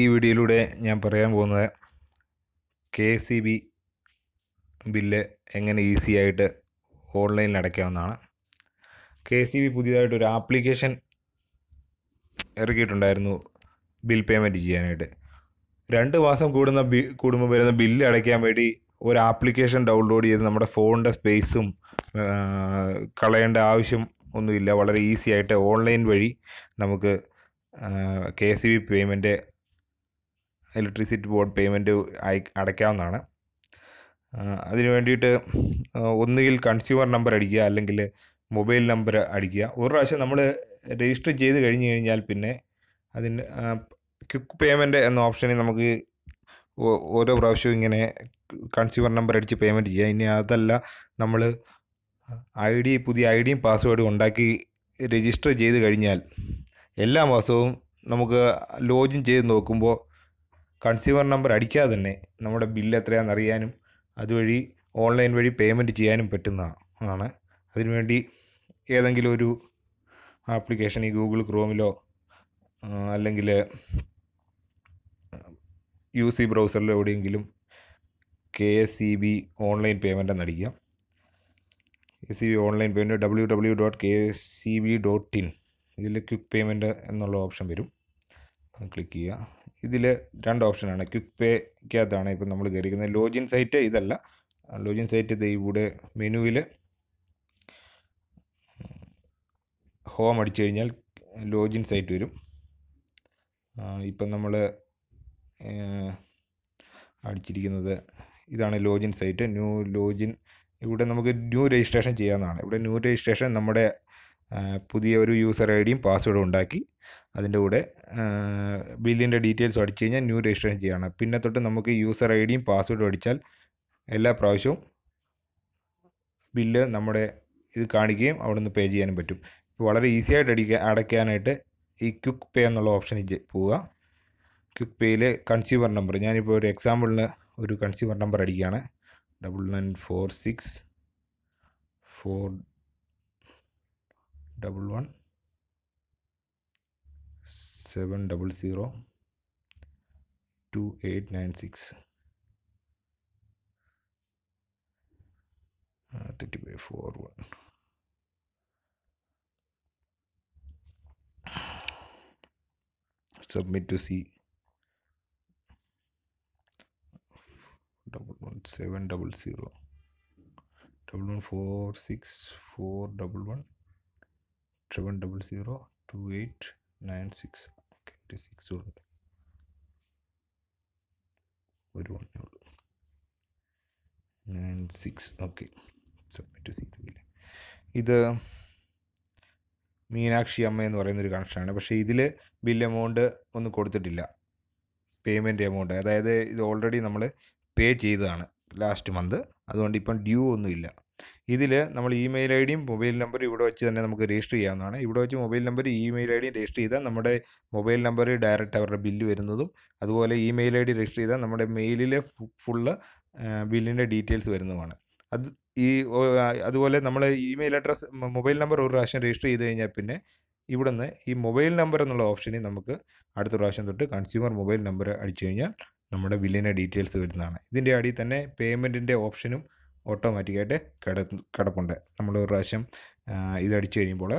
ഈ വീഡിയോയിലൂടെ ഞാൻ പറയാൻ പോകുന്നത് കെ സി ബി ബില്ല് എങ്ങനെ ഈസി ആയിട്ട് ഓൺലൈനിൽ അടയ്ക്കാവുന്നതാണ് കെ സി ബി പുതിയതായിട്ടൊരു ആപ്ലിക്കേഷൻ ഇറക്കിയിട്ടുണ്ടായിരുന്നു ബിൽ പേയ്മെൻറ്റ് ചെയ്യാനായിട്ട് രണ്ട് മാസം കൂടുന്ന ബി കൂടുമ്പോൾ വരുന്ന ബില്ല് അടയ്ക്കാൻ വേണ്ടി ഒരു ആപ്ലിക്കേഷൻ ഡൗൺലോഡ് ചെയ്ത് നമ്മുടെ ഫോണിൻ്റെ സ്പേസും കളയേണ്ട ആവശ്യം ഒന്നുമില്ല വളരെ ഈസി ആയിട്ട് ഓൺലൈൻ വഴി നമുക്ക് K C B payment electricity board payment അയ അടയ്ക്കാവുന്നതാണ് അതിന് വേണ്ടിയിട്ട് ഒന്നുകിൽ കൺസ്യൂമർ നമ്പർ അടിക്കുക അല്ലെങ്കിൽ മൊബൈൽ നമ്പർ അടിക്കുക ഒരു പ്രാവശ്യം നമ്മൾ രജിസ്റ്റർ ചെയ്ത് കഴിഞ്ഞ് കഴിഞ്ഞാൽ പിന്നെ അതിന് ക്വിക്ക് പേയ്മെൻറ്റ് എന്ന ഓപ്ഷനിൽ നമുക്ക് ഓരോ പ്രാവശ്യവും ഇങ്ങനെ കൺസ്യൂമർ നമ്പർ അടിച്ച് പേയ്മെൻറ്റ് ചെയ്യുക ഇനി അതല്ല നമ്മൾ ഐ ഡി പുതിയ ഐ ഡിയും പാസ്വേഡും ഉണ്ടാക്കി രജിസ്റ്റർ ചെയ്ത് കഴിഞ്ഞാൽ എല്ലാ മാസവും നമുക്ക് ലോഗിൻ ചെയ്ത് നോക്കുമ്പോൾ കൺസ്യൂമർ നമ്പർ അടിക്കാതെ തന്നെ നമ്മുടെ ബില്ല് എത്രയാണെന്ന് അറിയാനും അതുവഴി ഓൺലൈൻ വഴി പേയ്മെൻറ്റ് ചെയ്യാനും പറ്റുന്നതാണ് അതിനുവേണ്ടി ഏതെങ്കിലും ഒരു ആപ്ലിക്കേഷൻ ഈ ഗൂഗിൾ ക്രോമിലോ അല്ലെങ്കിൽ യു സി ബ്രൗസറിലോ എവിടെയെങ്കിലും K S C B online payment എന്നടിക്കാം K C B online payment W W dot K S C B dot in ഇതിൽ ക്വിക്ക് പേയ്മെൻറ്റ് എന്നുള്ള ഓപ്ഷൻ വരും ക്ലിക്ക് ചെയ്യുക ഇതിൽ രണ്ട് ഓപ്ഷനാണ് ക്വിക്ക് പേക്കകത്താണ് ഇപ്പം നമ്മൾ കയറിയിരിക്കുന്നത് ലോജിൻ സൈറ്റ് ഇതല്ല ലോജിൻ സൈറ്റ് ഇത് ഇവിടെ മെനുവിൽ ഹോം അടിച്ചു കഴിഞ്ഞാൽ ലോജിൻ സൈറ്റ് വരും ഇപ്പം നമ്മൾ അടിച്ചിരിക്കുന്നത് ഇതാണ് ലോജിൻ സൈറ്റ് ന്യൂ ലോജിൻ ഇവിടെ നമുക്ക് ന്യൂ രജിസ്ട്രേഷൻ ചെയ്യാവുന്നതാണ് ഇവിടെ ന്യൂ രജിസ്ട്രേഷൻ നമ്മുടെ പുതിയ ഒരു യൂസർ ഐ ഡിയും പാസ്വേഡും ഉണ്ടാക്കി അതിൻ്റെ കൂടെ ബില്ലിൻ്റെ ഡീറ്റെയിൽസും അടിച്ചു കഴിഞ്ഞാൽ ന്യൂ രജിസ്ട്രേഷൻ ചെയ്യണം പിന്നെ തൊട്ട് നമുക്ക് യൂസർ ഐ ഡിയും പാസ്വേഡും അടിച്ചാൽ എല്ലാ പ്രാവശ്യവും ബില്ല് നമ്മുടെ ഇത് കാണിക്കുകയും അവിടെ നിന്ന് പേ ചെയ്യാനും പറ്റും വളരെ ഈസി ആയിട്ട് അടിക്കാൻ അടയ്ക്കാനായിട്ട് ഈ ക്വിക്ക് പേ എന്നുള്ള ഓപ്ഷനിൽ പോവുക ക്വിക്ക് പേയിലെ കൺസ്യൂമർ നമ്പർ ഞാനിപ്പോൾ ഒരു എക്സാമ്പിളിന് ഒരു കൺസ്യൂമർ നമ്പർ അടിക്കുകയാണ് double nine four six four double one seven double zero two eight nine six uh, thirty by four one. Submit to C double one seven double zero double one four six four double one seven double zero two eight nine six എട്ട് six ഉണ്ട് ഒരു വണ്ണേ ഉള്ളൂ nine six okay submit ചെയ്തില്ല ഇത് മീനാക്ഷി അമ്മ എന്ന് പറയുന്നൊരു കണക്ഷനാണ് പക്ഷേ ഇതിൽ ബിൽ എമൗണ്ട് ഒന്നും കൊടുത്തിട്ടില്ല പേയ്മെൻറ്റ് എമൗണ്ട് അതായത് ഇത് ഓൾറെഡി നമ്മൾ പേ ചെയ്തതാണ് ലാസ്റ്റ് മന്ത് അതുകൊണ്ട് ഇപ്പം ഡ്യൂ ഒന്നുമില്ല ഇതിൽ നമ്മൾ ഇമെയിൽ ഐ ഡിയും മൊബൈൽ നമ്പറും ഇവിടെ വെച്ച് തന്നെ നമുക്ക് രജിസ്റ്റർ ചെയ്യാവുന്നതാണ് ഇവിടെ വെച്ച് mobile number email I D register ചെയ്താൽ നമ്മുടെ മൊബൈൽ നമ്പർ ഡയറക്റ്റ് അവരുടെ ബില്ല് വരുന്നതും അതുപോലെ ഇമെയിൽ ഐ ഡി രജിസ്റ്റർ ചെയ്താൽ നമ്മുടെ മെയിലിലെ ഫുള്ള് ബില്ലിൻ്റെ ഡീറ്റെയിൽസ് വരുന്നതുമാണ് അത് ഈ അതുപോലെ നമ്മൾ ഇമെയിൽ അഡ്രസ്സ് മൊബൈൽ നമ്പർ ഒരു പ്രാവശ്യം രജിസ്റ്റർ ചെയ്ത് കഴിഞ്ഞാൽ പിന്നെ നിന്ന് ഈ മൊബൈൽ നമ്പർ എന്നുള്ള ഓപ്ഷനിൽ നമുക്ക് അടുത്ത പ്രാവശ്യം തൊട്ട് കൺസ്യൂമർ മൊബൈൽ നമ്പർ അടിച്ചു കഴിഞ്ഞാൽ നമ്മുടെ ബില്ലിൻ്റെ ഡീറ്റെയിൽസ് വരുന്നതാണ് ഇതിൻ്റെ അടിയിൽ തന്നെ പേയ്മെൻറ്റിൻ്റെ ഓപ്ഷനും ഓട്ടോമാറ്റിക്കായിട്ട് കിട കിടപ്പുണ്ട് നമ്മൾ ഒരു പ്രാവശ്യം ഇതടിച്ചു കഴിയുമ്പോൾ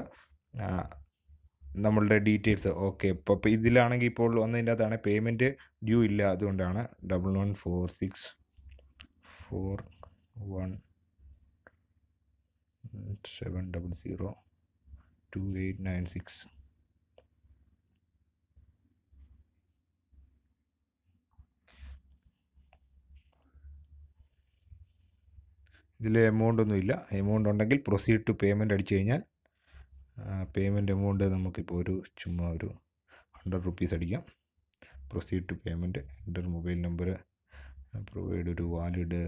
നമ്മളുടെ ഡീറ്റെയിൽസ് ഓക്കെ ഇപ്പോൾ ഇതിലാണെങ്കിൽ ഇപ്പോൾ ഒന്നതിൻ്റെ അകത്താണ് പേയ്മെൻറ്റ് ഡ്യൂ ഇല്ല അതുകൊണ്ടാണ് double one four six four one seven double zero two eight nine six ഇതിൽ എമൗണ്ട് ഒന്നുമില്ല എമൗണ്ട് ഉണ്ടെങ്കിൽ പ്രൊസീഡ് ടു പേയ്മെൻറ്റ് അടിച്ചു കഴിഞ്ഞാൽ പേയ്മെൻറ്റ് എമൗണ്ട് നമുക്കിപ്പോൾ ഒരു ചുമ്മാ ഒരു ഹൺഡ്രഡ് റുപ്പീസ് അടിക്കാം പ്രൊസീഡ് ടു പേയ്മെൻറ്റ് എൻ്റെ മൊബൈൽ നമ്പർ പ്രൊവൈഡ് ഒരു വാലിഡ്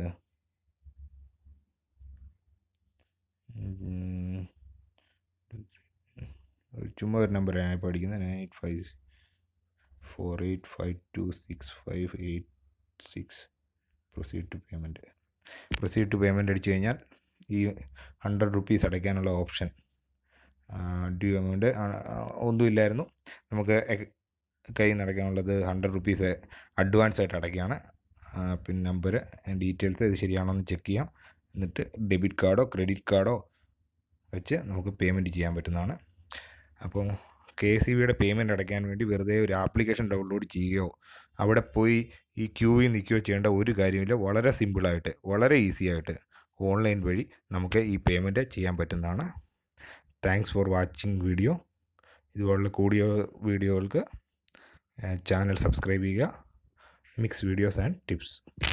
ഒരു ചുമ്മാ ഒരു നമ്പർ ഞാൻ ഇപ്പോൾ അടിക്കുന്നത് nine eight five four eight five two six five eight six proceed to payment proceed to payment അടിച്ചു കഴിഞ്ഞാൽ ഈ ഹൺഡ്രഡ് റുപ്പീസ് അടയ്ക്കാനുള്ള ഓപ്ഷൻ ഡ്യൂ എമൗണ്ട് ഒന്നുമില്ലായിരുന്നു നമുക്ക് കയ്യിൽ നിന്ന് അടയ്ക്കാനുള്ളത് ഹൺഡ്രഡ് റുപ്പീസ് അഡ്വാൻസ് ആയിട്ട് അടയ്ക്കുകയാണ് പിൻ നമ്പർ ഡീറ്റെയിൽസ് ഇത് ശരിയാണോ എന്ന് ചെക്ക് ചെയ്യാം എന്നിട്ട് ഡെബിറ്റ് കാർഡോ ക്രെഡിറ്റ് കാർഡോ വെച്ച് നമുക്ക് പേയ്മെൻറ്റ് ചെയ്യാൻ പറ്റുന്നതാണ് അപ്പോൾ കെ സി ബിയുടെ പേയ്മെൻറ്റ് അടയ്ക്കാൻ വേണ്ടി വെറുതെ ഒരു ആപ്ലിക്കേഷൻ ഡൗൺലോഡ് ചെയ്യുകയോ അവിടെ പോയി ഈ ക്യൂവിൽ നിൽക്കുകയോ ചെയ്യേണ്ട ഒരു കാര്യമില്ല വളരെ സിമ്പിളായിട്ട് വളരെ ഈസി ആയിട്ട് ഓൺലൈൻ വഴി നമുക്ക് ഈ പേയ്മെൻറ്റ് ചെയ്യാൻ പറ്റുന്നതാണ് താങ്ക്സ് ഫോർ വാച്ചിങ് വീഡിയോ ഇതുപോലുള്ള കൂടിയ വീഡിയോകൾക്ക് ചാനൽ സബ്സ്ക്രൈബ് ചെയ്യുക മിക്സ് വീഡിയോസ് ആൻഡ് ടിപ്സ്